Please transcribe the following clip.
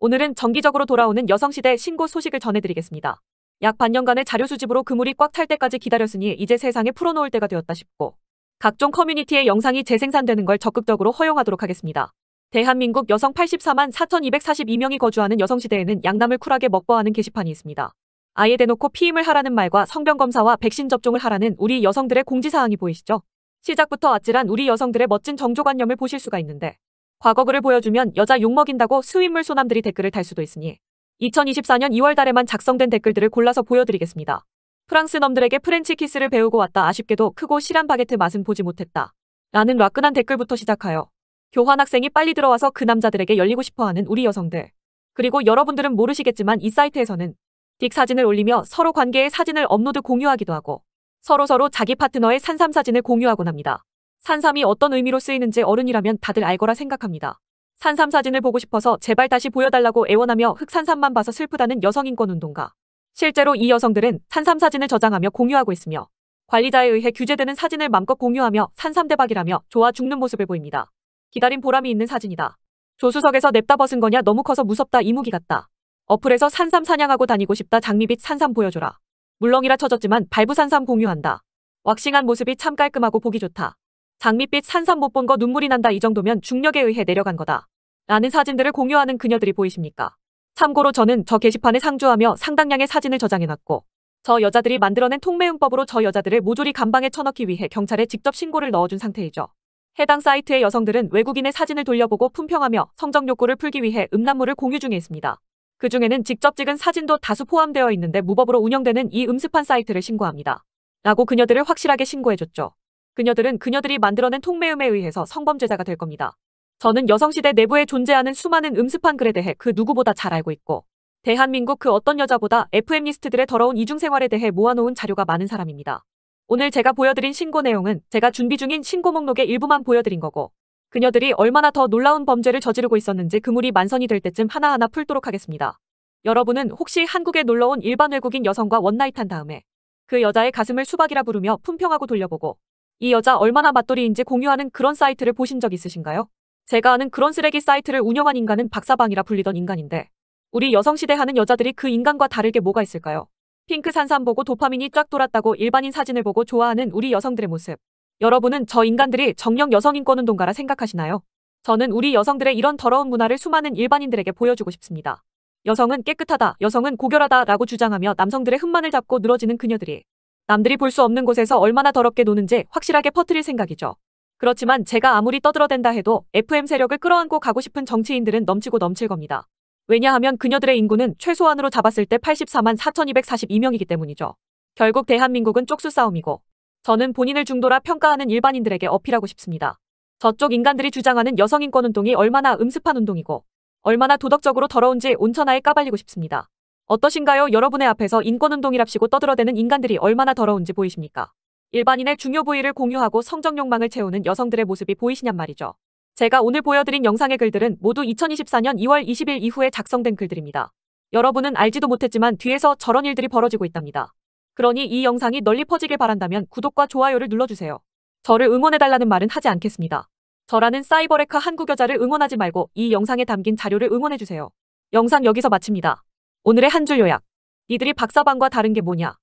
오늘은 정기적으로 돌아오는 여성시대 신고 소식을 전해드리겠습니다. 약 반년간의 자료 수집으로 그물이 꽉 찰 때까지 기다렸으니 이제 세상에 풀어놓을 때가 되었다 싶고 각종 커뮤니티의 영상이 재생산되는 걸 적극적으로 허용하도록 하겠습니다. 대한민국 여성 84만 4,242명이 거주하는 여성시대에는 양남을 쿨하게 먹보하는 게시판이 있습니다. 아예 대놓고 피임을 하라는 말과 성병검사와 백신 접종을 하라는 우리 여성들의 공지사항이 보이시죠? 시작부터 아찔한 우리 여성들의 멋진 정조관념을 보실 수가 있는데 과거글을 보여주면 여자 욕먹인다고 수인물 소남들이 댓글을 달 수도 있으니 2024년 2월 달에만 작성된 댓글들을 골라서 보여드리겠습니다. 프랑스 놈들에게 프렌치 키스를 배우고 왔다 아쉽게도 크고 실한 바게트 맛은 보지 못했다. 라는 락끈한 댓글부터 시작하여 교환 학생이 빨리 들어와서 그 남자들에게 열리고 싶어하는 우리 여성들. 그리고 여러분들은 모르시겠지만 이 사이트에서는 딕 사진을 올리며 서로 관계의 사진을 업로드 공유하기도 하고 서로서로 서로 자기 파트너의 산삼 사진을 공유하곤 합니다. 산삼이 어떤 의미로 쓰이는지 어른이라면 다들 알 거라 생각합니다. 산삼 사진을 보고 싶어서 제발 다시 보여달라고 애원하며 흑산삼만 봐서 슬프다는 여성인권운동가. 실제로 이 여성들은 산삼 사진을 저장하며 공유하고 있으며 관리자에 의해 규제되는 사진을 맘껏 공유하며 산삼대박이라며 좋아 죽는 모습을 보입니다. 기다린 보람이 있는 사진이다. 조수석에서 냅다 벗은 거냐 너무 커서 무섭다 이무기 같다. 어플에서 산삼 사냥하고 다니고 싶다 장미빛 산삼 보여줘라. 물렁이라 쳐졌지만 발부 산삼 공유한다. 왁싱한 모습이 참 깔끔하고 보기 좋다. 장밋빛 산삼 못 본 거 눈물이 난다 이 정도면 중력에 의해 내려간 거다. 라는 사진들을 공유하는 그녀들이 보이십니까? 참고로 저는 저 게시판에 상주하며 상당량의 사진을 저장해놨고 저 여자들이 만들어낸 통매음법으로 저 여자들을 모조리 감방에 쳐넣기 위해 경찰에 직접 신고를 넣어준 상태이죠. 해당 사이트의 여성들은 외국인의 사진을 돌려보고 품평하며 성적 욕구를 풀기 위해 음란물을 공유 중에 있습니다. 그 중에는 직접 찍은 사진도 다수 포함되어 있는데 무법으로 운영되는 이 음습한 사이트를 신고합니다. 라고 그녀들을 확실하게 신고해줬죠. 그녀들은 그녀들이 만들어낸 통매음에 의해서 성범죄자가 될 겁니다. 저는 여성시대 내부에 존재하는 수많은 음습한 글에 대해 그 누구보다 잘 알고 있고 대한민국 그 어떤 여자보다 FM리스트들의 더러운 이중생활에 대해 모아놓은 자료가 많은 사람입니다. 오늘 제가 보여드린 신고 내용은 제가 준비 중인 신고 목록의 일부만 보여드린 거고 그녀들이 얼마나 더 놀라운 범죄를 저지르고 있었는지 그물이 만선이 될 때쯤 하나하나 풀도록 하겠습니다. 여러분은 혹시 한국에 놀러온 일반 외국인 여성과 원나잇한 다음에 그 여자의 가슴을 수박이라 부르며 품평하고 돌려보고 이 여자 얼마나 맞돌이인지 공유하는 그런 사이트를 보신 적 있으신가요? 제가 아는 그런 쓰레기 사이트를 운영한 인간은 박사방이라 불리던 인간인데 우리 여성시대 하는 여자들이 그 인간과 다르게 뭐가 있을까요? 핑크 산삼 보고 도파민이 쫙 돌았다고 일반인 사진을 보고 좋아하는 우리 여성들의 모습. 여러분은 저 인간들이 정령 여성인권운동가라 생각하시나요? 저는 우리 여성들의 이런 더러운 문화를 수많은 일반인들에게 보여주고 싶습니다. 여성은 깨끗하다, 여성은 고결하다 라고 주장하며 남성들의 흠만을 잡고 늘어지는 그녀들이 남들이 볼 수 없는 곳에서 얼마나 더럽게 노는지 확실하게 퍼뜨릴 생각이죠. 그렇지만 제가 아무리 떠들어댄다 해도 FM 세력을 끌어안고 가고 싶은 정치인들은 넘치고 넘칠 겁니다. 왜냐하면 그녀들의 인구는 최소한으로 잡았을 때 84만 4,242명이기 때문이죠. 결국 대한민국은 쪽수 싸움이고 저는 본인을 중도라 평가하는 일반인들에게 어필하고 싶습니다. 저쪽 인간들이 주장하는 여성인권운동이 얼마나 음습한 운동이고 얼마나 도덕적으로 더러운지 온천하에 까발리고 싶습니다. 어떠신가요? 여러분의 앞에서 인권운동이랍시고 떠들어대는 인간들이 얼마나 더러운지 보이십니까? 일반인의 중요 부위를 공유하고 성적 욕망을 채우는 여성들의 모습이 보이시냔 말이죠. 제가 오늘 보여드린 영상의 글들은 모두 2024년 2월 20일 이후에 작성된 글들입니다. 여러분은 알지도 못했지만 뒤에서 저런 일들이 벌어지고 있답니다. 그러니 이 영상이 널리 퍼지길 바란다면 구독과 좋아요를 눌러주세요. 저를 응원해달라는 말은 하지 않겠습니다. 저라는 사이버레카 한국 여자를 응원하지 말고 이 영상에 담긴 자료를 응원해주세요. 영상 여기서 마칩니다. 오늘의 한 줄 요약. 이들이 박사방과 다른 게 뭐냐?